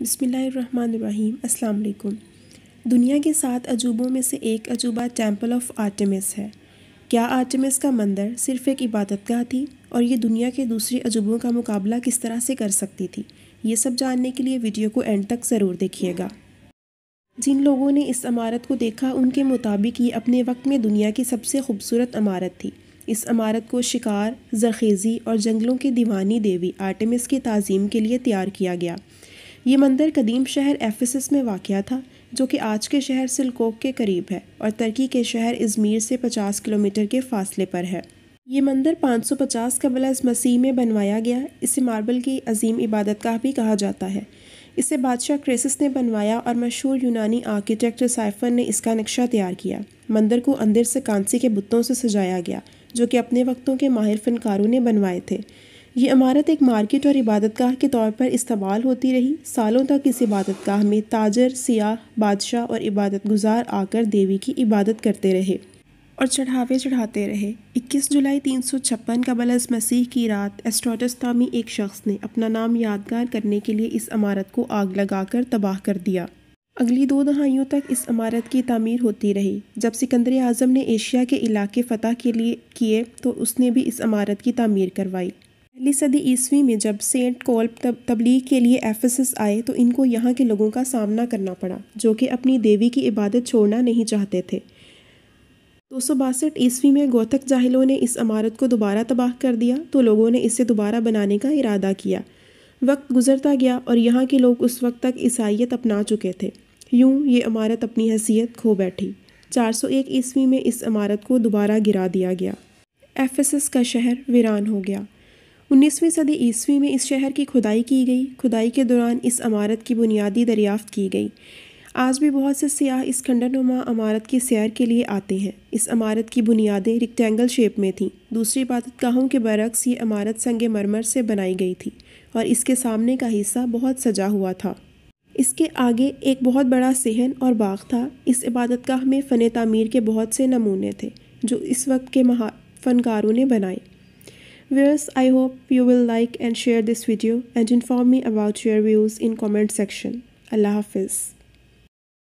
बसमीम् अल्लाम दुनिया के सात अजूबों में से एक अजूबा टेंपल ऑफ आर्टेमिस है क्या आर्टेमिस का मंदिर सिर्फ एक इबादतगाह थी और ये दुनिया के दूसरे अजूबों का मुकाबला किस तरह से कर सकती थी ये सब जानने के लिए वीडियो को एंड तक ज़रूर देखिएगा जिन लोगों ने इस इमारत को देखा उनके मुताबिक ये अपने वक्त में दुनिया की सबसे खूबसूरत इमारत थी इस इमारत को शिकार जरखेज़ी और जंगलों के दीवानी देवी आर्टेमिस की तज़ीम के लिए तैयार किया गया ये मंदिर कदीम शहर एफिसस में वाक़ था जो कि आज के शहर सिलकोक के करीब है और तुर्की के शहर इज़मीर से 50 किलोमीटर के फासले पर है ये मंदिर 550 अज मसीह में बनवाया गया इसे मार्बल की अजीम इबादत का भी कहा जाता है इसे बादशाह क्रेसिस ने बनवाया और मशहूर यूनानी आर्किटेक्ट साइफन ने इसका नक्शा तैयार किया मंदिर को अंदर से कांसी के बुतों से सजाया गया जो कि अपने वक्तों के माहिर फनकारों ने बनवाए थे ये इमारत एक मार्केट और इबादतगाह के तौर पर इस्तेमाल होती रही सालों तक इस इबादतगाह में ताजर सियाह बादशाह और इबादत गुजार आकर देवी की इबादत करते रहे और चढ़ावे चढ़ाते रहे 21 जुलाई तीन सौ का बलस मसीह की रात एस्ट्रोटस एक शख्स ने अपना नाम यादगार करने के लिए इस इमारत को आग लगाकर तबाह कर दिया अगली दो दहाइयों तक इस इमारत की तमीर होती रही जब सिकंदर आज़म ने एशिया के इलाके फ़तह के लिए किए तो उसने भी इस इमारत की तमीर करवाई पहली सदी ईस्वी में जब सेंट कोल्ब तब तबलीग के लिए एफिसस आए तो इनको यहाँ के लोगों का सामना करना पड़ा जो कि अपनी देवी की इबादत छोड़ना नहीं चाहते थे दो सौ बासठ ईस्वी में गौतक जाहिलों ने इस इमारत को दोबारा तबाह कर दिया तो लोगों ने इसे दोबारा बनाने का इरादा किया वक्त गुजरता गया और यहाँ के लोग उस वक्त तक ईसाइत अपना चुके थे यूँ ये इमारत अपनी हैसियत खो बैठी 401 ईस्वी में इस इमारत को दोबारा गिरा दिया गया एफिसस का शहर वीरान हो गया उन्नीसवीं सदी ईस्वी में इस शहर की खुदाई की गई खुदाई के दौरान इस इमारत की बुनियादी दरियाफ्त की गई आज भी बहुत से सियाह इस खंडनुमा इमारत की सैर के लिए आते हैं इस इमारत की बुनियादें रिक्टेंगल शेप में थीं दूसरी कहूँ के बरक्स ये इमारत संग मरमर से बनाई गई थी और इसके सामने का हिस्सा बहुत सजा हुआ था इसके आगे एक बहुत बड़ा सहन और बाग था इस इबादत इबादतगाह में फ़न तमीर के बहुत से नमूने थे जो इस वक्त के महा फनकारों ने बनाए viewers i hope you will like and share this video and inform me about your views in comment section allah hafiz